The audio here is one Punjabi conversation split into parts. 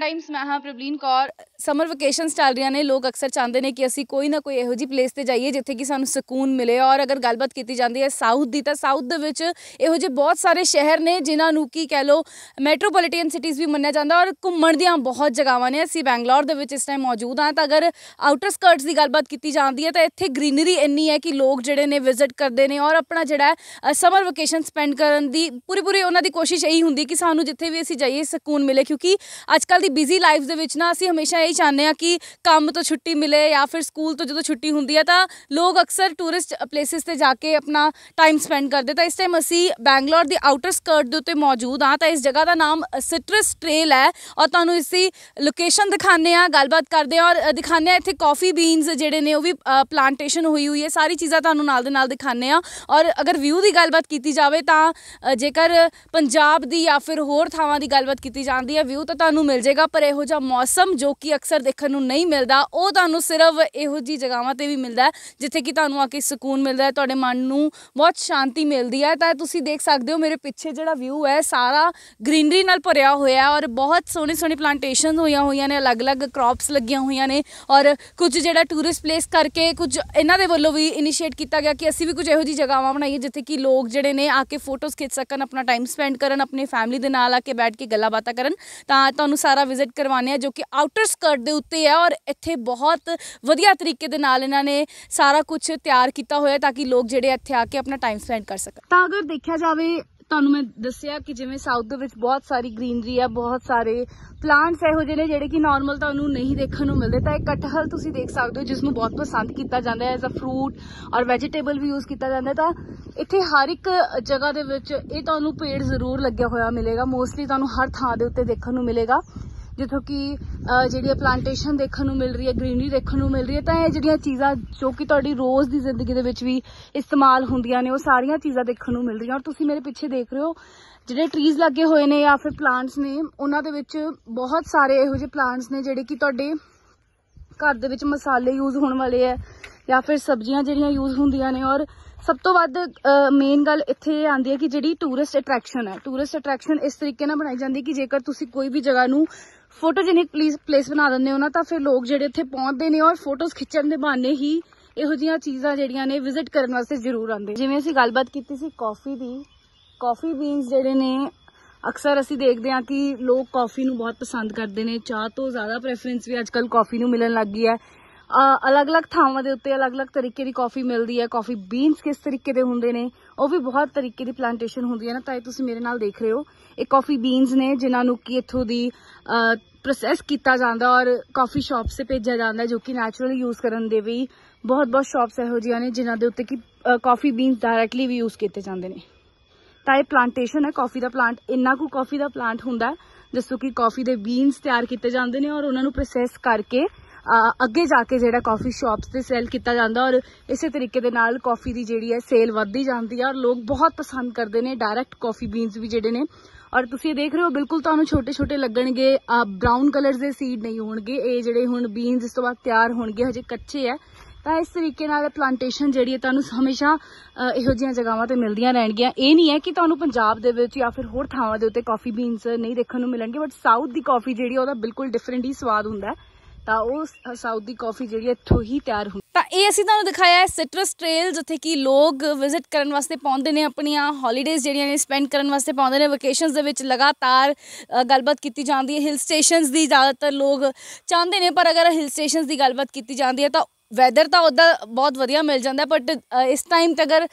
ਟਾਈਮਸ ਮੈਂ ਹਾਂ ਪ੍ਰਵੀਨ ਕੌਰ ਸਮਰ ਵਕੇਸ਼ਨਸ ਚੱਲ ਰਹੀਆਂ ਨੇ ਲੋਕ ਅਕਸਰ ਚਾਹੁੰਦੇ ਨੇ ਕਿ ਅਸੀਂ ਕੋਈ ਨਾ ਕੋਈ ਇਹੋ ਜੀ ਪਲੇਸ ਤੇ ਜਾਈਏ ਜਿੱਥੇ ਕਿ ਸਾਨੂੰ ਸਕੂਨ ਮਿਲੇ ਔਰ ਅਗਰ ਗੱਲਬਾਤ ਕੀਤੀ ਜਾਂਦੀ ਹੈ ਸਾਊਥ ਦੀ ਤਾਂ ਸਾਊਥ ਦੇ ਵਿੱਚ ਇਹੋ ਜਿਹੇ ਬਹੁਤ ਸਾਰੇ ਸ਼ਹਿਰ ਨੇ ਜਿਨ੍ਹਾਂ ਨੂੰ ਕੀ ਕਹਿ ਲੋ ਮੈਟਰੋਪੋਲੀਟਨ ਸਿਟੀਜ਼ ਵੀ ਮੰਨਿਆ ਜਾਂਦਾ ਔਰ ਘੁੰਮਣ ਦੀਆਂ ਬਹੁਤ ਜਗ੍ਹਾਵਾਂ ਨੇ ਅਸੀਂ ਬੈਂਗਲੌਰ ਦੇ ਵਿੱਚ ਇਸ ਟਾਈਮ ਮੌਜੂਦ ਹਾਂ ਤਾਂ ਅਗਰ ਆਊਟਰ ਸਕਰਟਸ ਦੀ ਗੱਲਬਾਤ ਕੀਤੀ ਜਾਂਦੀ ਹੈ ਤਾਂ ਇੱਥੇ ਗ੍ਰੀਨਰੀ ਇੰਨੀ ਹੈ ਕਿ ਲੋਕ ਜਿਹੜੇ ਨੇ ਵਿਜ਼ਿਟ ਕਰਦੇ ਨੇ ਔਰ ਆਪਣਾ ਜਿਹੜਾ ਸਮਰ ਵਕੇਸ਼ਨ ਸਪੈਂਡ ਕਰਨ ਦੀ ਪੂਰੀ ਪੂਰੀ ਉਹਨਾਂ ਦੀ ਕੋਸ਼ਿਸ਼ ਇਹੀ ਹੁੰਦੀ ਕਿ ਸਾਨੂੰ ਜਿੱਥੇ ਵੀ ਅਸੀਂ ਜਾਈਏ ਸਕੂਨ ਮਿਲੇ ਕਿਉਂਕਿ ਅੱਜਕੱਲ ਦੀ ਬਿਜ਼ੀ ਲਾਈਫ ਦੇ ਵਿੱਚ ਨਾ ਅਸੀਂ ਹਮੇਸ਼ਾ ਇਹ ਚਾਹੁੰਦੇ ਆ ਕਿ ਕੰਮ ਤੋਂ ਛੁੱਟੀ ਮਿਲੇ ਜਾਂ ਫਿਰ ਸਕੂਲ ਤੋਂ ਜਦੋਂ ਛੁੱਟੀ ਹੁੰਦੀ ਹੈ ਤਾਂ ਲੋਕ ਅਕਸਰ ਟੂਰਿਸਟ ਪਲੇਸਿਸ ਤੇ ਜਾ ਕੇ ਆਪਣਾ ਟਾਈਮ ਸਪੈਂਡ ਕਰਦੇ ਤਾਂ ਇਸ ਟਾਈਮ ਅਸੀਂ ਬੈਂਗਲੌਰ ਦੀ ਆਊਟਰ ਸਕਰਟ ਦੇ ਉੱਤੇ ਮੌਜੂਦ ਆ ਤਾਂ ਇਸ ਜਗ੍ਹਾ ਦਾ ਨਾਮ ਸਿਟਰਸ ਟ੍ਰੇਲ ਹੈ ਔਰ ਤੁਹਾਨੂੰ ਇਸੀ ਲੋਕੇਸ਼ਨ ਦਿਖਾਣੇ ਆ ਗੱਲਬਾਤ ਕਰਦੇ ਆ ਔਰ ਦਿਖਾਣੇ ਆ ਇੱਥੇ ਕਾਫੀ ਬੀਨਸ ਜਿਹੜੇ ਨੇ ਉਹ ਵੀ ਪਲਾਂਟੇਸ਼ਨ ਹੋਈ ਹੋਈ ਹੈ ਸਾਰੀ ਚੀਜ਼ਾਂ ਤੁਹਾਨੂੰ ਨਾਲ ਦੇ ਨਾਲ ਦਿਖਾਣੇ ਆ ਔਰ ਅਗਰ ਵਿਊ ਦੀ ਗੱਲਬਾਤ ਕੀਤੀ ਜਾਵੇ ਤਾਂ ਜੇਕਰ ਪੰਜਾਬ ਦੀ ਜਾਂ ਫਿਰ ਹੋਰ ਥਾਵਾਂ ਦੀ ਗੱਲਬਾਤ ਕੀਤੀ ਜਾਂਦੀ ਹੈ ਵਿਊ ਤਾਂ ਤੁਹਾਨੂੰ ਮਿਲ ਜਾਏਗਾ ਪਰ ਇਹੋ ਜਿਹਾ ਮੌਸਮ ਜੋ ਕਿ ਅਕਸਰ ਦੇਖਣ ਨੂੰ ਨਹੀਂ ਮਿਲਦਾ ਉਹ ਤੁਹਾਨੂੰ ਸਿਰਫ ਇਹੋ ਜੀ ਜਗਾਵਾਂ ਤੇ ਵੀ ਮਿਲਦਾ ਜਿੱਥੇ ਕਿ ਤੁਹਾਨੂੰ ਆ ਕੇ ਸਕੂਨ ਮਿਲਦਾ ਹੈ ਤੁਹਾਡੇ ਮਨ ਨੂੰ ਬਹੁਤ ਸ਼ਾਂਤੀ ਮਿਲਦੀ ਹੈ ਤਾਂ ਤੁਸੀਂ ਦੇਖ ਸਕਦੇ ਹੋ ਮੇਰੇ ਪਿੱਛੇ ਜਿਹੜਾ ਵਿਊ ਹੈ ਸਾਰਾ ਗ੍ਰੀਨਰੀ ਨਾਲ ਭਰਿਆ ਹੋਇਆ ਔਰ ਬਹੁਤ ਸੋਹਣੇ ਸੋਹਣੇ ਪਲਾਂਟੇਸ਼ਨ ਹੋਈਆਂ ਹੋਈਆਂ ਨੇ ਅਲੱਗ-ਅਲੱਗ ਕ੍ਰੌਪਸ ਲੱਗੀਆਂ ਹੋਈਆਂ ਨੇ ਔਰ ਕੁਝ ਜਿਹੜਾ ਟੂਰਿਸਟ ਪਲੇਸ ਕਰਕੇ ਕੁਝ ਇਹਨਾਂ ਦੇ ਵੱਲੋਂ ਵੀ ਇਨੀਸ਼ੀਏਟ ਕੀਤਾ ਗਿਆ ਕਿ ਅਸੀਂ ਵੀ ਕੁਝ ਇਹੋ ਜੀ ਜਗਾਵਾਂ ਬਣਾਈਏ ਜਿੱਥੇ ਕਿ ਲੋਕ ਜਿਹੜੇ ਨੇ ਆ ਕੇ ਫੋਟੋਸ ਖਿੱਚ ਸਕਣ ਆਪਣਾ ਟਾਈਮ ਸਪੈਂਡ ਕਰਨ ਆਪਣੇ ਫੈਮਿਲੀ ਦੇ ਨਾਲ ਆ ਕੇ ਬੈਠ ਕੇ ਗੱਲਾਂ ਬਾਤਾਂ ਕਰਨ ਤਾਂ ਤੁਹਾਨੂੰ ਸਾਰਾ ਵਿਜ਼ਿਟ ਕਰਵਾਣੇ ਆ ਜੋ ਕਿ ਆਊਟਰ ਘਰ ਦੇ ਉੱਤੇ ਹੈ ਔਰ ਇੱਥੇ ਬਹੁਤ ਵਧੀਆ ਤਰੀਕੇ ਦੇ ਨਾਲ ਇਹਨਾਂ ਨੇ ਸਾਰਾ ਕੁਝ ਤਿਆਰ ਕੀਤਾ ਹੋਇਆ ਤਾਂ ਕਿ ਲੋਕ ਜਿਹੜੇ ਇੱਥੇ ਆ ਕੇ ਆਪਣਾ ਟਾਈਮ ਸਪੈਂਡ ਕਰ ਸਕਣ ਤਾਂ ਅਗਰ ਦੇਖਿਆ ਜਾਵੇ ਤੁਹਾਨੂੰ ਮੈਂ ਦੱਸਿਆ ਕਿ ਜਿਵੇਂ ਸਾਊਥ ਦੇ ਵਿੱਚ ਬਹੁਤ ਸਾਰੀ ਗ੍ਰੀਨਰੀ ਆ ਬਹੁਤ ਸਾਰੇ ਪਲਾਂਟਸ ਇਹੋ ਜਿਹੇ ਨੇ ਜਿਹੜੇ ਕਿ ਨਾਰਮਲ ਤੁਹਾਨੂੰ ਨਹੀਂ ਦੇਖਣ ਨੂੰ ਮਿਲਦੇ ਤਾਂ ਇਹ ਕਟਹਲ ਤੁਸੀਂ ਦੇਖ ਸਕਦੇ ਹੋ ਜਿਸ ਨੂੰ ਬਹੁਤ ਪਸੰਦ ਕੀਤਾ ਜਾਂਦਾ ਹੈ ਐਜ਼ ਅ ਫਰੂਟ ਔਰ ਵੈਜੀਟੇਬਲ ਵੀ ਯੂਜ਼ ਕੀਤਾ ਜਾਂਦਾ ਤਾਂ ਇੱਥੇ ਹਰ ਇੱਕ ਜਗ੍ਹਾ ਦੇ ਵਿੱਚ ਇਹ ਤੁਹਾਨੂੰ ਪੇੜ ਜ਼ਰੂਰ ਲੱਗਿਆ ਹੋਇਆ ਮਿਲੇਗਾ ਮੋਸਟਲੀ ਤੁਹਾਨੂੰ ਹਰ ਥਾਂ ਦੇ ਉੱਤੇ ਦੇਖਣ ਨੂੰ ਮਿਲੇਗਾ ਜਿੱਥੋਂ ਕਿ ਜਿਹੜੀ ਪਲਾਂਟੇਸ਼ਨ ਦੇਖਣ ਨੂੰ ਮਿਲ ਰਹੀ ਹੈ ਗ੍ਰੀਨਰੀ ਦੇਖਣ ਨੂੰ ਮਿਲ ਰਹੀ ਹੈ ਤਾਂ ਇਹ ਜਿਹੜੀਆਂ ਚੀਜ਼ਾਂ ਜੋ ਕਿ ਤੁਹਾਡੀ ਰੋਜ਼ ਦੀ ਜ਼ਿੰਦਗੀ ਦੇ ਵਿੱਚ ਵੀ ਇਸਤੇਮਾਲ ਹੁੰਦੀਆਂ ਨੇ ਉਹ ਸਾਰੀਆਂ ਚੀਜ਼ਾਂ ਦੇਖਣ ਨੂੰ ਮਿਲ ਰਹੀਆਂ ਔਰ ਤੁਸੀਂ ਮੇਰੇ ਪਿੱਛੇ ਦੇਖ ਰਹੇ ਹੋ ਜਿਹੜੇ ਟਰੀਜ਼ ਲੱਗੇ ਹੋਏ ਨੇ ਜਾਂ ਫਿਰ ਪਲਾਂਟਸ ਨੇ ਉਹਨਾਂ ਦੇ ਵਿੱਚ ਬਹੁਤ ਸਾਰੇ ਇਹੋ ਜਿਹੇ ਪਲਾਂਟਸ ਨੇ ਜਿਹੜੇ ਕਿ ਤੁਹਾਡੇ ਘਰ ਦੇ ਵਿੱਚ ਮਸਾਲੇ ਯੂਜ਼ ਹੋਣ ਵਾਲੇ ਆ ਜਾਂ ਫਿਰ ਸਬਜ਼ੀਆਂ ਜਿਹੜੀਆਂ ਯੂਜ਼ ਹੁੰਦੀਆਂ ਨੇ ਔਰ ਸਭ ਤੋਂ ਵੱਧ ਮੇਨ ਗੱਲ ਇੱਥੇ ਆਉਂਦੀ ਹੈ ਕਿ ਜਿਹੜੀ ਟੂਰਿਸਟ ਅਟਰੈਕਸ਼ਨ ਹੈ ਟੂਰਿਸਟ ਅਟਰੈਕਸ਼ਨ ਇਸ ਤਰੀਕੇ ਨਾਲ ਬਣਾਈ ਜਾਂਦੀ ਹੈ ਕਿ ਜੇਕਰ ਤੁਸੀਂ ਕੋਈ ਵੀ ਜਗ੍ਹਾ ਨੂੰ ਫੋਟੋਜੈਨਿਕ ਪਲੇਸ ਬਣਾ ਦਿੰਦੇ ਹੋ ਨਾ ਤਾਂ ਫਿਰ ਲੋਕ ਜਿਹੜੇ ਇੱਥੇ ਪਹੁੰਚਦੇ ਨੇ ਔਰ ਫੋਟੋਜ਼ ਖਿੱਚਣ ਦੇ ਬਹਾਨੇ ਹੀ ਇਹੋ ਜੀਆਂ ਚੀਜ਼ਾਂ ਜਿਹੜੀਆਂ ਨੇ ਵਿਜ਼ਿਟ ਕਰਨ ਵਾਸਤੇ ਜ਼ਰੂਰ ਆਉਂਦੇ ਜਿਵੇਂ ਅਸੀਂ ਗੱਲਬਾਤ ਕੀਤੀ ਸੀ ਕਾਫੀ ਦੀ ਕਾਫੀ ਬੀਨਸ ਜਿਹੜੇ ਨੇ ਅਕਸਰ ਅਸੀਂ ਦੇਖਦੇ ਹਾਂ ਕਿ ਲੋਕ ਕਾਫੀ ਨੂੰ ਬਹੁਤ ਪਸੰਦ ਕਰਦੇ ਨੇ ਚਾਹ ਤੋਂ ਜ਼ਿਆਦਾ ਪ੍ਰੈਫਰੈਂਸ ਵੀ ਅੱਜਕੱਲ ਕਾਫੀ ਨੂੰ ਮਿਲਣ ਲੱਗ ਗਈ ਹੈ ਅਲੱਗ-ਅਲੱਗ ਥਾਵਾਂ ਦੇ ਉੱਤੇ ਅਲੱਗ-ਅਲੱਗ ਤਰੀਕੇ ਦੀ ਕਾਫੀ ਮਿਲਦੀ ਹੈ ਕਾਫੀ ਬੀਨਸ ਕਿਸ ਤਰੀਕੇ ਦੇ ਹੁੰਦੇ ਨੇ ਉਹ ਵੀ ਬਹੁਤ ਤਰੀਕੇ ਦੀ ਪਲਾਂਟੇਸ਼ਨ ਹੁੰਦੀ ਹੈ ਨਾ ਤਾਂ ਇਹ ਤੁਸੀਂ ਮੇਰੇ ਨਾਲ ਦੇਖ ਰਹੇ ਹੋ ਇਹ ਕਾਫੀ ਬੀਨਸ ਨੇ ਜਿਨ੍ਹਾਂ ਨੂੰ ਕਿ ਇੱਥੋਂ ਦੀ ਪ੍ਰੋਸੈਸ ਕੀਤਾ ਜਾਂਦਾ ਔਰ ਕਾਫੀ ਸ਼ਾਪਸ 'ਤੇ ਭੇਜਿਆ ਜਾਂਦਾ ਜੋ ਕਿ ਨੈਚੁਰਲੀ ਯੂਜ਼ ਕਰਨ ਦੇ ਵੀ ਬਹੁਤ-ਬਹੁਤ ਸ਼ਾਪਸ ਇਹੋ ਜਿਹੀਆਂ ਨੇ ਜਿਨ੍ਹਾਂ ਦੇ ਉੱਤੇ ਕਿ ਕਾਫੀ ਬੀਨਸ ਡਾਇਰੈਕਟਲੀ ਵੀ ਯੂਜ਼ ਕੀਤੇ ਜਾਂਦੇ ਨੇ ਤਾਂ ਇਹ ਪਲਾਂਟੇਸ਼ਨ ਹੈ ਕਾਫੀ ਦਾ ਪਲਾਂਟ ਇੰਨਾ ਕੋ ਕਾਫੀ ਦਾ ਪਲਾਂਟ ਹੁੰਦਾ ਜਿਸ ਤੋਂ ਕਿ ਕਾਫੀ ਦੇ ਬੀਨਸ ਤਿਆਰ ਕੀਤੇ ਜਾਂਦੇ ਨੇ ਔਰ ਉਹਨਾਂ ਨੂੰ ਪ੍ਰੋਸੈਸ ਕਰਕੇ ਅੱਗੇ ਜਾ ਕੇ ਜਿਹੜਾ ਕਾਫੀ ਸ਼ਾਪਸ ਤੇ ਸੇਲ ਕੀਤਾ ਜਾਂਦਾ ਔਰ ਇਸੇ ਤਰੀਕੇ ਦੇ ਨਾਲ ਕਾਫੀ ਦੀ ਜਿਹੜੀ ਹੈ ਸੇਲ ਵੱਧਦੀ ਜਾਂਦੀ ਹੈ ਔਰ ਲੋਕ ਬਹੁਤ ਪਸੰਦ ਕਰਦੇ ਨੇ ਡਾਇਰੈਕਟ ਕਾਫੀ ਬੀਨਸ ਵੀ ਜਿਹੜੇ ਨੇ ਔਰ ਤੁਸੀਂ ਇਹ ਦੇਖ ਰਹੇ ਹੋ ਬਿਲਕੁਲ ਤੁਹਾਨੂੰ ਛੋਟੇ-ਛੋਟੇ ਲੱਗਣਗੇ ਆ ਬ੍ਰਾਊਨ ਕਲਰਸ ਦੇ ਸੀਡ ਨਹੀਂ ਹੋਣਗੇ ਇਹ ਜਿਹੜੇ ਹੁਣ ਬੀਨਸ ਇਸ ਤੋਂ ਬਾਅਦ ਤਿਆਰ ਹੋਣਗੇ ਹਜੇ ਕੱਚੇ ਆ ਤਾਂ ਇਸ ਤਰੀਕੇ ਨਾਲ ਪਲਾਂਟੇਸ਼ਨ ਜਿਹੜੀ ਹੈ ਤੁਹਾਨੂੰ ਹਮੇਸ਼ਾ ਇਹੋ ਜਿਹੀਆਂ ਜਗਾਵਾਂ ਤੇ ਮਿਲਦੀਆਂ ਰਹਿਣਗੀਆਂ ਇਹ ਨਹੀਂ ਹੈ ਕਿ ਤੁਹਾਨੂੰ ਪੰਜਾਬ ਦੇ ਵਿੱਚ ਜਾਂ ਫਿਰ ਹੋਰ ਥਾਵਾਂ ਦੇ ਉੱਤੇ ਕਾਫੀ ਬੀਨਸ ਨਹੀਂ ਦੇਖਣ ਨੂੰ ਮਿਲਣਗੇ ਬਟ ਸਾਊਥ ਦੀ ਕਾਫੀ ਜਿਹੜੀ ਉਹਦਾ ਬਿਲਕੁਲ ਡਿਫਰੈਂਟ ਹੀ ਸਵਾਦ ਹੁੰਦਾ ਹੈ ਤਾਂ ਉਹ ਸਾਊਦੀ ਕਾਫੀ ਜਿਹੜੀ ਇੱਥੋਂ ਹੀ ਤਿਆਰ ਹੁੰਦੀ ਤਾਂ ਇਹ ਅਸੀਂ ਤੁਹਾਨੂੰ ਦਿਖਾਇਆ ਹੈ ਸਿਟਰਸ ਟ੍ਰੇਲ ਜਿੱਥੇ ਕਿ ਲੋਕ ਵਿਜ਼ਿਟ ਕਰਨ ਵਾਸਤੇ ਪਹੁੰਚਦੇ ਨੇ ਆਪਣੀਆਂ ਹੌਲੀਡੇਜ਼ ਜਿਹੜੀਆਂ ਨੇ ਸਪੈਂਡ ਕਰਨ ਵਾਸਤੇ ਪਹੁੰਚਦੇ ਨੇ ਵਕੇਸ਼ਨਸ ਦੇ ਵਿੱਚ ਲਗਾਤਾਰ ਗੱਲਬਾਤ ਕੀਤੀ ਜਾਂਦੀ ਹੈ ਹਿਲ ਸਟੇਸ਼ਨਸ ਦੀ ਜ਼ਿਆਦਾਤਰ ਲੋਕ ਚਾਹੁੰਦੇ ਨੇ ਪਰ ਅਗਰ ਹਿਲ ਸਟੇਸ਼ਨਸ ਦੀ ਗੱਲਬਾਤ ਕੀਤੀ ਜਾਂਦੀ ਹੈ ਤਾਂ ਵੈਦਰ ਤਾਂ ਉਦਾਂ ਬਹੁਤ ਵਧੀਆ ਮਿਲ ਜਾਂਦਾ ਬਟ ਇਸ ਟਾਈਮ ਤੇ ਅਗਰ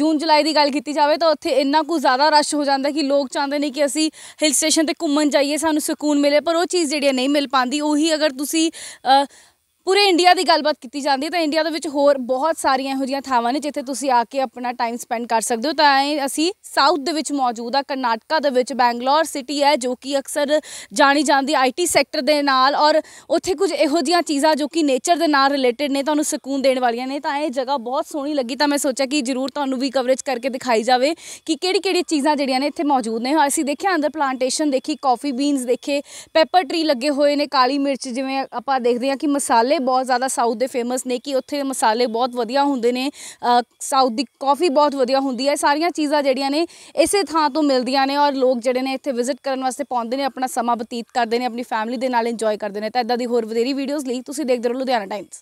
ਜੂਨ ਜੁਲਾਈ ਦੀ ਗੱਲ ਕੀਤੀ ਜਾਵੇ ਤਾਂ ਉੱਥੇ ਇੰਨਾ ਕੁ ਜ਼ਿਆਦਾ ਰਸ਼ ਹੋ ਜਾਂਦਾ ਕਿ ਲੋਕ ਚਾਹੁੰਦੇ ਨੇ ਕਿ ਅਸੀਂ ਹਿਲ ਸਟੇਸ਼ਨ ਤੇ ਘੁੰਮਣ ਜਾਈਏ ਸਾਨੂੰ ਸਕੂਨ ਮਿਲੇ ਪਰ ਉਹ ਚੀਜ਼ ਜਿਹੜੀ ਨਹੀਂ ਮਿਲ ਪਾਉਂਦੀ ਉਹੀ ਅਗਰ ਤੁਸੀਂ ਪੂਰੇ ਇੰਡੀਆ ਦੀ ਗੱਲਬਾਤ ਕੀਤੀ ਜਾਂਦੀ ਹੈ ਤਾਂ ਇੰਡੀਆ ਦੇ ਵਿੱਚ ਹੋਰ ਬਹੁਤ ਸਾਰੀਆਂ ਇਹੋ ਜੀਆਂ ਥਾਵਾਂ ਨੇ ਜਿੱਥੇ ਤੁਸੀਂ ਆ ਕੇ ਆਪਣਾ ਟਾਈਮ ਸਪੈਂਡ ਕਰ ਸਕਦੇ ਹੋ ਤਾਂ ਅਸੀਂ ਸਾਊਥ ਦੇ ਵਿੱਚ ਮੌਜੂਦ ਆ ਕਰਨਾਟਕਾ ਦੇ ਵਿੱਚ ਬੈਂਗਲੌਰ ਸਿਟੀ ਹੈ ਜੋ ਕਿ ਅਕਸਰ ਜਾਣੀ ਜਾਂਦੀ ਆਈਟੀ ਸੈਕਟਰ ਦੇ ਨਾਲ ਔਰ ਉੱਥੇ ਕੁਝ ਇਹੋ ਜੀਆਂ ਚੀਜ਼ਾਂ ਜੋ ਕਿ ਨੇਚਰ ਦੇ ਨਾਲ ਰਿਲੇਟਡ ਨੇ ਤੁਹਾਨੂੰ ਸਕੂਨ ਦੇਣ ਵਾਲੀਆਂ ਨੇ ਤਾਂ ਇਹ ਜਗ੍ਹਾ ਬਹੁਤ ਸੋਹਣੀ ਲੱਗੀ ਤਾਂ ਮੈਂ ਸੋਚਿਆ ਕਿ ਜ਼ਰੂਰ ਤੁਹਾਨੂੰ ਵੀ ਕਵਰੇਜ ਕਰਕੇ ਦਿਖਾਈ ਜਾਵੇ ਕਿ ਕਿਹੜੀ-ਕਿਹੜੀ ਚੀਜ਼ਾਂ ਜਿਹੜੀਆਂ ਨੇ ਇੱਥੇ ਮੌਜੂਦ ਨੇ ਅਸੀਂ ਦੇਖਿਆ ਅੰਦਰ ਪਲਾਂਟੇਸ਼ਨ ਦੇਖੀ ਕਾਫੀ ਬੀਨਸ ਦੇਖੇ ਪੈਪਰ ਟਰੀ ਲੱਗੇ ਹੋਏ ਨੇ ਕਾਲੀ ਮਿਰਚ ਜਿਵੇਂ ਆਪਾਂ ਦੇਖਦੇ ਹਾਂ ਕਿ ਮਸਾਲੇ ਮਸਾਲੇ ਬਹੁਤ ਜ਼ਿਆਦਾ ਸਾਊਥ ਦੇ ਫੇਮਸ ਨੇ ਕਿ ਉੱਥੇ ਮਸਾਲੇ ਬਹੁਤ ਵਧੀਆ ਹੁੰਦੇ ਨੇ ਸਾਊਥ ਦੀ ਕਾਫੀ ਬਹੁਤ ਵਧੀਆ ਹੁੰਦੀ ਹੈ ਸਾਰੀਆਂ ਚੀਜ਼ਾਂ ਜਿਹੜੀਆਂ ਨੇ ਇਸੇ ਥਾਂ ਤੋਂ ਮਿਲਦੀਆਂ ਨੇ ਔਰ ਲੋਕ ਜਿਹੜੇ ਨੇ ਇੱਥੇ ਵਿਜ਼ਿਟ ਕਰਨ ਵਾਸਤੇ ਪਹੁੰਚਦੇ ਨੇ ਆਪਣਾ ਸਮਾਂ ਬਤੀਤ ਕਰਦੇ ਨੇ ਆਪਣੀ ਫੈਮਿਲੀ ਦੇ ਨਾਲ ਇੰਜੋਏ ਕਰਦੇ ਨੇ ਤਾਂ ਇਦਾਂ ਦੀ ਹੋਰ ਵਧੇਰੀ ਵੀਡੀਓਜ਼ ਲਈ ਤੁਸੀਂ ਦੇਖਦੇ ਰਹੋ ਲੁਧਿਆਣਾ ਟਾਈਮਸ